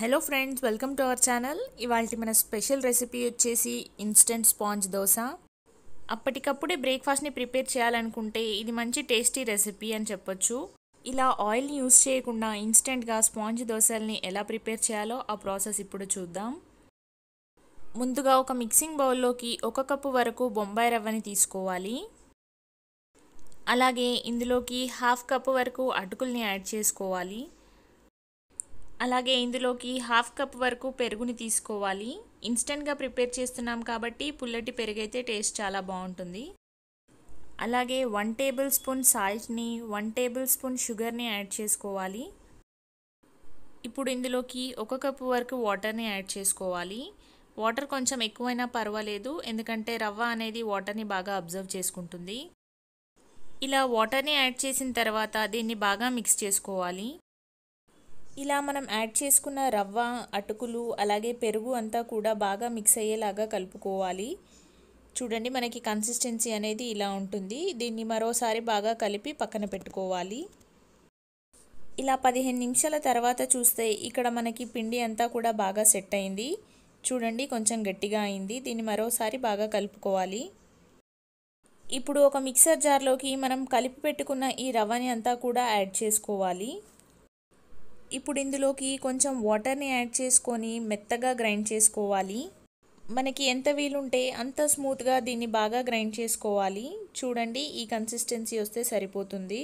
hello friends welcome to our channel ఇవాళ మన special recipe వచ్చేసి ఇన్స్టెంట్ స్పాంజ్ దోశ అప్పటికప్పుడే బ్రేక్ఫాస్ట్ని ప్రిపేర్ చేయాలనుకుంటే ఇది మంచి టేస్టీ రెసిపీ అని చెప్పొచ్చు ఇలా ఆయిల్ని యూస్ చేయకుండా ఇన్స్టెంట్గా స్పాంజ్ దోశల్ని ఎలా ప్రిపేర్ చేయాలో ఆ ప్రాసెస్ ఇప్పుడు చూద్దాం ముందుగా ఒక మిక్సింగ్ బౌల్లోకి ఒక కప్పు వరకు బొంబాయి రవ్వని తీసుకోవాలి అలాగే ఇందులోకి హాఫ్ కప్పు వరకు అటుకుల్ని యాడ్ చేసుకోవాలి అలాగే ఇందులోకి హాఫ్ కప్ వరకు పెరుగుని తీసుకోవాలి ఇన్స్టెంట్గా ప్రిపేర్ చేస్తున్నాం కాబట్టి పుల్లటి పెరుగైతే టేస్ట్ చాలా బాగుంటుంది అలాగే వన్ టేబుల్ స్పూన్ సాల్ట్ని వన్ టేబుల్ స్పూన్ షుగర్ని యాడ్ చేసుకోవాలి ఇప్పుడు ఇందులోకి ఒక కప్పు వరకు వాటర్ని యాడ్ చేసుకోవాలి వాటర్ కొంచెం ఎక్కువైనా పర్వాలేదు ఎందుకంటే రవ్వ అనేది వాటర్ని బాగా అబ్జర్వ్ చేసుకుంటుంది ఇలా వాటర్ని యాడ్ చేసిన తర్వాత దీన్ని బాగా మిక్స్ చేసుకోవాలి ఇలా మనం యాడ్ చేసుకున్న రవ్వ అటుకులు అలాగే పెరుగు అంతా కూడా బాగా మిక్స్ అయ్యేలాగా కలుపుకోవాలి చూడండి మనకి కన్సిస్టెన్సీ అనేది ఇలా ఉంటుంది దీన్ని మరోసారి బాగా కలిపి పక్కన పెట్టుకోవాలి ఇలా పదిహేను నిమిషాల తర్వాత చూస్తే ఇక్కడ మనకి పిండి అంతా కూడా బాగా సెట్ అయింది చూడండి కొంచెం గట్టిగా అయింది దీన్ని మరోసారి బాగా కలుపుకోవాలి ఇప్పుడు ఒక మిక్సర్ జార్లోకి మనం కలిపి పెట్టుకున్న ఈ రవ్వని అంతా కూడా యాడ్ చేసుకోవాలి ఇప్పుడు ఇందులోకి కొంచెం వాటర్ని యాడ్ చేసుకొని మెత్తగా గ్రైండ్ చేసుకోవాలి మనకి ఎంత వీలుంటే అంత స్మూత్గా దీన్ని బాగా గ్రైండ్ చేసుకోవాలి చూడండి ఈ కన్సిస్టెన్సీ వస్తే సరిపోతుంది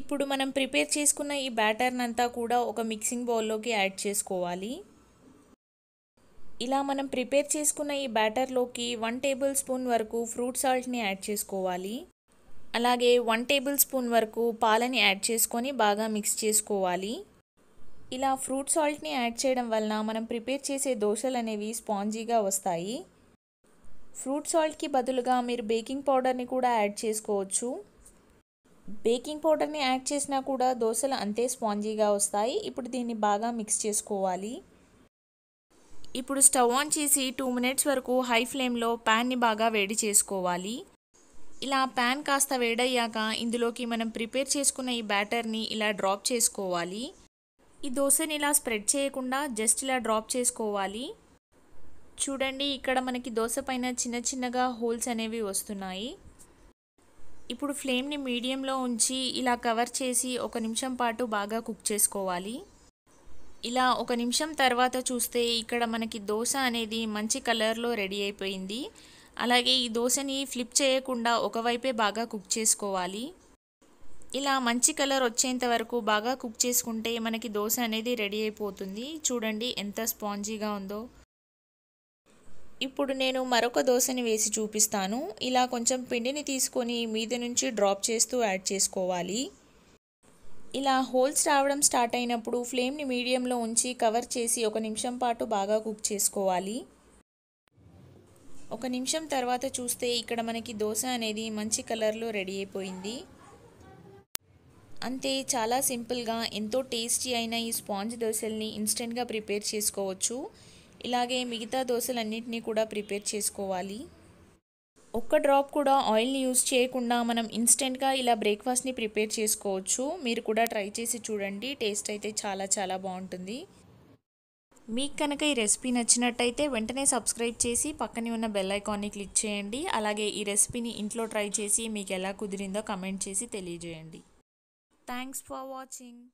ఇప్పుడు మనం ప్రిపేర్ చేసుకున్న ఈ బ్యాటర్నంతా కూడా ఒక మిక్సింగ్ బౌల్లోకి యాడ్ చేసుకోవాలి ఇలా మనం ప్రిపేర్ చేసుకున్న ఈ బ్యాటర్లోకి వన్ టేబుల్ స్పూన్ వరకు ఫ్రూట్ సాల్ట్ని యాడ్ చేసుకోవాలి అలాగే వన్ టేబుల్ స్పూన్ వరకు పాలని యాడ్ చేసుకొని బాగా మిక్స్ చేసుకోవాలి ఇలా ఫ్రూట్ సాల్ట్ని యాడ్ చేయడం వలన మనం ప్రిపేర్ చేసే దోశలు అనేవి స్పాంజీగా వస్తాయి ఫ్రూట్ సాల్ట్కి బదులుగా మీరు బేకింగ్ పౌడర్ని కూడా యాడ్ చేసుకోవచ్చు బేకింగ్ పౌడర్ని యాడ్ చేసినా కూడా దోశలు అంతే స్పాంజీగా వస్తాయి ఇప్పుడు దీన్ని బాగా మిక్స్ చేసుకోవాలి ఇప్పుడు స్టవ్ ఆన్ చేసి టూ మినిట్స్ వరకు హై ఫ్లేమ్లో ప్యాన్ని బాగా వేడి చేసుకోవాలి ఇలా ప్యాన్ కాస్త వేడయ్యాక ఇందులోకి మనం ప్రిపేర్ చేసుకున్న ఈ బ్యాటర్ని ఇలా డ్రాప్ చేసుకోవాలి ఈ దోశని ఇలా స్ప్రెడ్ చేయకుండా జస్ట్ ఇలా డ్రాప్ చేసుకోవాలి చూడండి ఇక్కడ మనకి దోశ పైన చిన్న చిన్నగా హోల్స్ అనేవి వస్తున్నాయి ఇప్పుడు ఫ్లేమ్ని మీడియంలో ఉంచి ఇలా కవర్ చేసి ఒక నిమిషం పాటు బాగా కుక్ చేసుకోవాలి ఇలా ఒక నిమిషం తర్వాత చూస్తే ఇక్కడ మనకి దోశ అనేది మంచి కలర్లో రెడీ అయిపోయింది అలాగే ఈ దోశని ఫ్లిప్ చేయకుండా ఒకవైపే బాగా కుక్ చేసుకోవాలి ఇలా మంచి కలర్ వచ్చేంత వరకు బాగా కుక్ చేసుకుంటే మనకి దోశ అనేది రెడీ అయిపోతుంది చూడండి ఎంత స్పాంజీగా ఉందో ఇప్పుడు నేను మరొక దోశని వేసి చూపిస్తాను ఇలా కొంచెం పిండిని తీసుకొని మీద నుంచి డ్రాప్ చేస్తూ యాడ్ చేసుకోవాలి ఇలా హోల్స్ రావడం స్టార్ట్ అయినప్పుడు ఫ్లేమ్ని మీడియంలో ఉంచి కవర్ చేసి ఒక నిమిషం పాటు బాగా కుక్ చేసుకోవాలి ఒక నిమిషం తర్వాత చూస్తే ఇక్కడ మనకి దోశ అనేది మంచి కలర్లో రెడీ అయిపోయింది అంతే చాలా సింపుల్గా ఎంతో టేస్టీ అయిన ఈ స్పాంజ్ దోశల్ని ఇన్స్టెంట్గా ప్రిపేర్ చేసుకోవచ్చు ఇలాగే మిగతా దోశలన్నింటినీ కూడా ప్రిపేర్ చేసుకోవాలి ఒక్క డ్రాప్ కూడా ఆయిల్ని యూజ్ చేయకుండా మనం ఇన్స్టెంట్గా ఇలా బ్రేక్ఫాస్ట్ని ప్రిపేర్ చేసుకోవచ్చు మీరు కూడా ట్రై చేసి చూడండి టేస్ట్ అయితే చాలా చాలా బాగుంటుంది మీకు కనుక ఈ రెసిపీ నచ్చినట్టయితే వెంటనే సబ్స్క్రైబ్ చేసి పక్కనే ఉన్న బెల్ ఐకాన్ని క్లిక్ చేయండి అలాగే ఈ రెసిపీని ఇంట్లో ట్రై చేసి మీకు ఎలా కుదిరిందో కమెంట్ చేసి తెలియజేయండి థ్యాంక్స్ ఫర్ వాచింగ్